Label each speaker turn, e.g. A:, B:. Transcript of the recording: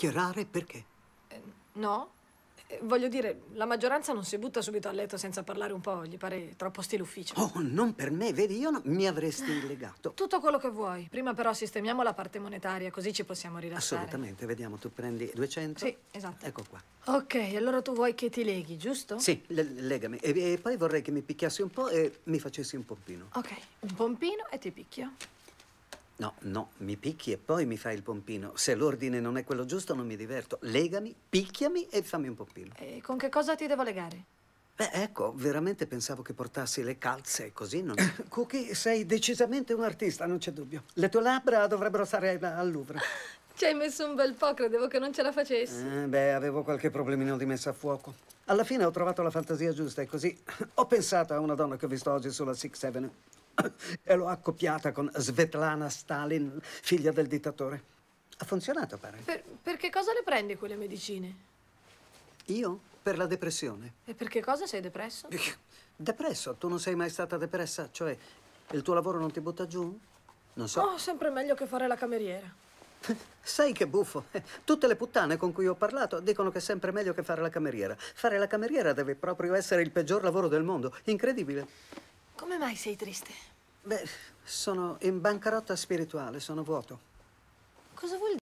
A: chiacchierare perché?
B: Eh, no. Eh, voglio dire, la maggioranza non si butta subito a letto senza parlare un po', gli pare troppo stile ufficio. Oh,
A: non per me, vedi, io no, mi avresti legato.
B: Tutto quello che vuoi. Prima però sistemiamo la parte monetaria, così ci possiamo rilassare.
A: Assolutamente, vediamo, tu prendi 200. Sì, esatto. Ecco qua.
B: Ok, allora tu vuoi che ti leghi, giusto? Sì,
A: le legami. E, e poi vorrei che mi picchiassi un po' e mi facessi un pompino.
B: Ok, un pompino e ti picchio.
A: No, no, mi picchi e poi mi fai il pompino. Se l'ordine non è quello giusto non mi diverto. Legami, picchiami e fammi un pompino. E eh,
B: con che cosa ti devo legare?
A: Beh, ecco, veramente pensavo che portassi le calze così non... Cookie, sei decisamente un artista, non c'è dubbio. Le tue labbra dovrebbero stare al Louvre.
C: Ci hai messo un bel po', credevo che non ce la facessi.
A: Eh, beh, avevo qualche problemino di messa a fuoco. Alla fine ho trovato la fantasia giusta e così ho pensato a una donna che ho visto oggi sulla Sixth Avenue. e l'ho accoppiata con Svetlana Stalin, figlia del dittatore. Ha funzionato, pare.
B: Per, per che cosa le prendi quelle medicine?
A: Io? Per la depressione.
B: E per che cosa sei
A: depresso? Depresso? Tu non sei mai stata depressa? Cioè, il tuo lavoro non ti butta giù? Non so. Oh, sempre meglio che fare la cameriera. Sai che buffo? Tutte le puttane con cui ho parlato dicono che è sempre meglio che fare la cameriera. Fare la cameriera deve proprio essere il peggior lavoro del mondo. Incredibile. Come mai sei triste? Beh, sono in bancarotta spirituale, sono vuoto.
B: Cosa vuol dire?